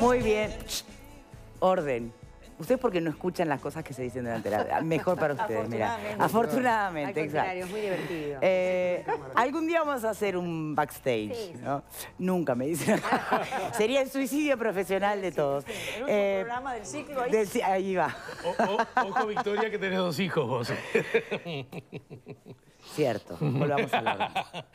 Muy bien. Orden. Ustedes porque no escuchan las cosas que se dicen delante de la... Mejor para ustedes, mira. Afortunadamente, exacto. es muy divertido. Eh, algún día vamos a hacer un backstage, ¿no? Nunca me dicen. Sería el suicidio profesional de todos. el eh, programa del ciclo ahí. ahí va. ojo, Victoria, que tenés dos hijos vos. Cierto. Volvamos a hablar.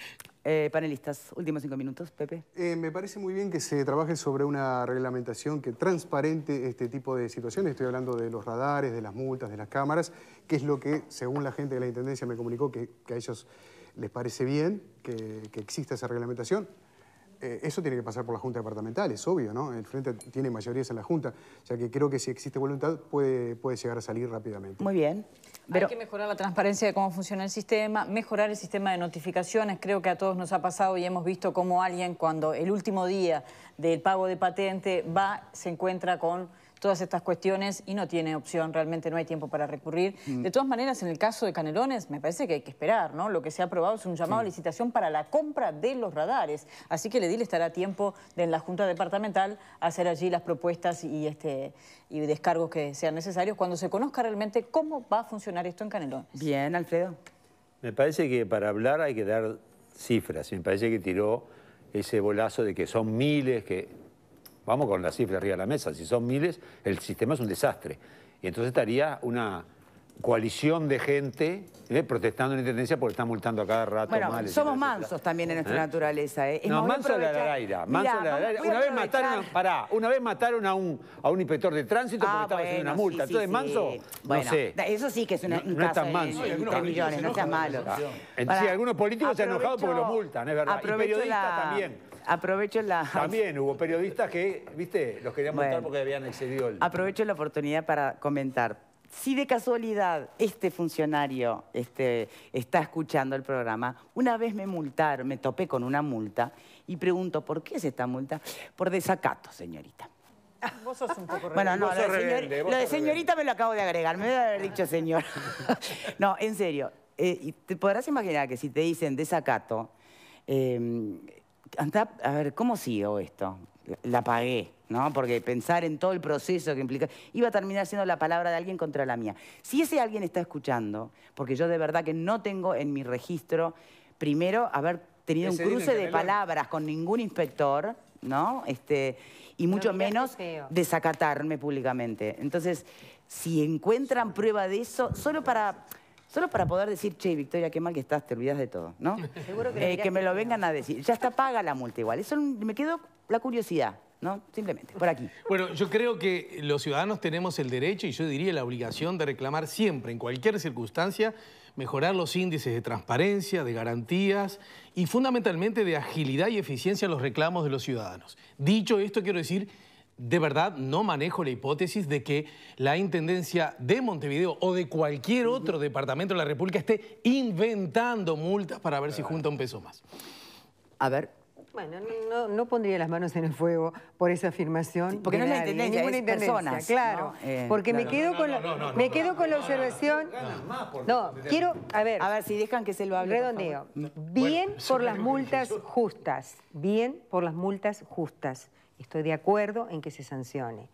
Eh, panelistas, últimos cinco minutos, Pepe. Eh, me parece muy bien que se trabaje sobre una reglamentación que transparente este tipo de situaciones. Estoy hablando de los radares, de las multas, de las cámaras, que es lo que, según la gente de la Intendencia me comunicó, que, a ellos les parece bien que exista esa reglamentación. Eh, eso tiene que pasar por la Junta Departamental, es obvio, ¿no? El Frente tiene mayorías en la Junta, o sea que creo que si existe voluntad puede, puede llegar a salir rápidamente. Muy bien. Hay que mejorar la transparencia de cómo funciona el sistema, mejorar el sistema de notificaciones. Creo que a todos nos ha pasado y hemos visto cómo alguien cuando el último día del pago de patente va, se encuentra con todas estas cuestiones y no tiene opción, realmente no hay tiempo para recurrir. Mm. De todas maneras, en el caso de Canelones, me parece que hay que esperar, ¿no? Lo que se ha aprobado es un llamado a licitación para la compra de los radares. Así que le dile, estará tiempo de, en la Junta Departamental hacer allí las propuestas y, este, y descargos que sean necesarios cuando se conozca realmente cómo va a funcionar esto en Canelones. Bien, Alfredo. Me parece que para hablar hay que dar cifras. Me parece que tiró ese bolazo de que son miles, que vamos con la cifra arriba de la mesa, si son miles, el sistema es un desastre. Y entonces estaría una coalición de gente eh, protestando en intendencia porque están multando a cada rato. Bueno, somos mansos también en nuestra ¿Eh? naturaleza. ¿eh? No, manso de la Laraira. Manso la Una vez, mataron, una vez mataron a un, inspector de tránsito ah, porque estaba haciendo una multa. Entonces, manso, bueno, no sé. Eso sí que es una, no, no es tan manso. De, millones, no seas malo. Entonces, algunos políticos se han enojado porque los multan, es verdad. Y periodistas también aprovecho la... También hubo periodistas que, viste, los querían multar porque habían excedido el... Aprovecho la oportunidad para comentar. Si de casualidad este funcionario este, está escuchando el programa, una vez me multaron, me topé con una multa y pregunto, ¿por qué es esta multa? Por desacato, señorita. Vos sos un poco rebelde. Bueno, no, lo de, señorita me lo acabo de agregar, me debe haber dicho señor. no, en serio, eh, te podrás imaginar que si te dicen desacato, em, a ver, ¿cómo sigo esto? La pagué, ¿no? Porque pensar en todo el proceso que implica, iba a terminar siendo la palabra de alguien contra la mía. Si ese alguien está escuchando, porque yo de verdad que no tengo en mi registro, primero, haber tenido un cruce de palabras con ningún inspector, ¿no? Este, y mucho menos desacatarme públicamente. Entonces, si encuentran prueba de eso, solo para Solo para poder decir, che, Victoria, qué mal que estás, te olvidas de todo, ¿no? Seguro que, eh, que me lo vengan a decir. Ya está paga la multa igual. Eso me quedó la curiosidad. ¿no? Simplemente, por aquí. Bueno, yo creo que los ciudadanos tenemos el derecho y yo diría la obligación de reclamar siempre, en cualquier circunstancia, mejorar los índices de transparencia, de garantías y fundamentalmente de agilidad y eficiencia en los reclamos de los ciudadanos. Dicho esto, quiero decir de verdad no manejo la hipótesis de que la Intendencia de Montevideo o de cualquier otro departamento de la República esté inventando multas para ver si junta un peso más. A ver, bueno, no, pondría las manos en el fuego por esa afirmación. porque no la intendencia, ninguna es Claro, porque me quedo con la, me quedo con la observación. No, quiero, a ver. A ver, si dejan que se lo hable. Redondeo. Bien por las multas justas. Bien por las multas justas. Estoy de acuerdo en que se sancione.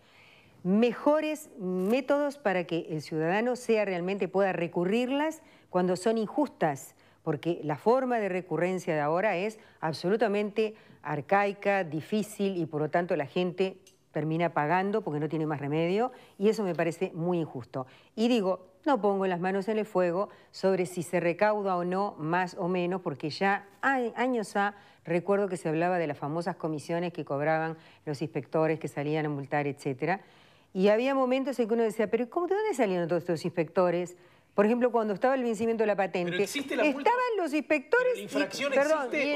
Mejores métodos para que el ciudadano sea realmente pueda recurrirlas cuando son injustas, porque la forma de recurrencia de ahora es absolutamente arcaica, difícil y por lo tanto la gente termina pagando porque no tiene más remedio y eso me parece muy injusto. Y digo, no pongo las manos en el fuego sobre si se recauda o no, más o menos, porque ya años ha Recuerdo que se hablaba de las famosas comisiones que cobraban los inspectores que salían a multar, etc. Y había momentos en que uno decía, pero ¿cómo, ¿de dónde salieron todos estos inspectores? Por ejemplo, cuando estaba el vencimiento de la patente, estaban los inspectores... La infracción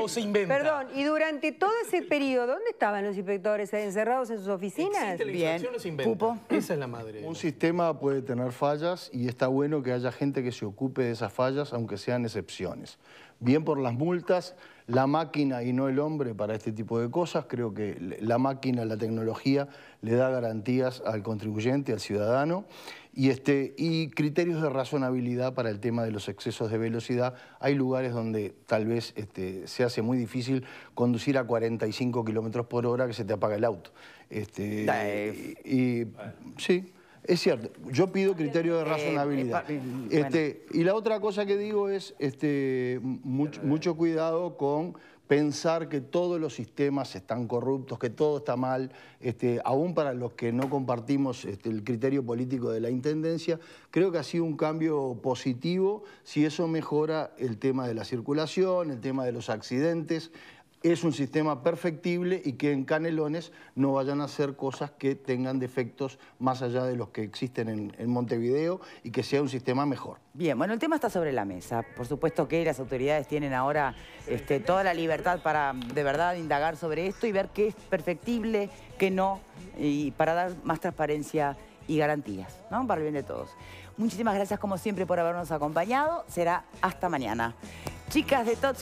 o se inventa? Perdón, y durante todo ese periodo, ¿dónde estaban los inspectores? ¿Encerrados en sus oficinas? la Bien. O se Esa es la madre. Un sistema puede tener fallas y está bueno que haya gente que se ocupe de esas fallas, aunque sean excepciones. Bien por las multas, la máquina y no el hombre para este tipo de cosas. Creo que la máquina, la tecnología, le da garantías al contribuyente, al ciudadano. Y, este, y criterios de razonabilidad para el tema de los excesos de velocidad. Hay lugares donde tal vez este, se hace muy difícil conducir a 45 kilómetros por hora que se te apaga el auto. Este, eh, y, sí. Es cierto, yo pido criterio de eh, razonabilidad. Eh, eh, este, y la otra cosa que digo es este, mucho cuidado con pensar que todos los sistemas están corruptos, que todo está mal, este, aún para los que no compartimos este, el criterio político de la Intendencia, creo que ha sido un cambio positivo si eso mejora el tema de la circulación, el tema de los accidentes, es un sistema perfectible y que en Canelones no vayan a hacer cosas que tengan defectos más allá de los que existen en, Montevideo y que sea un sistema mejor. Bien, bueno, el tema está sobre la mesa. Por supuesto que las autoridades tienen ahora este, toda la libertad para de verdad indagar sobre esto y ver qué es perfectible, qué no, y para dar más transparencia y garantías, ¿no? Para el bien de todos. Muchísimas gracias como siempre por habernos acompañado. Será hasta mañana. Chicas de Tots.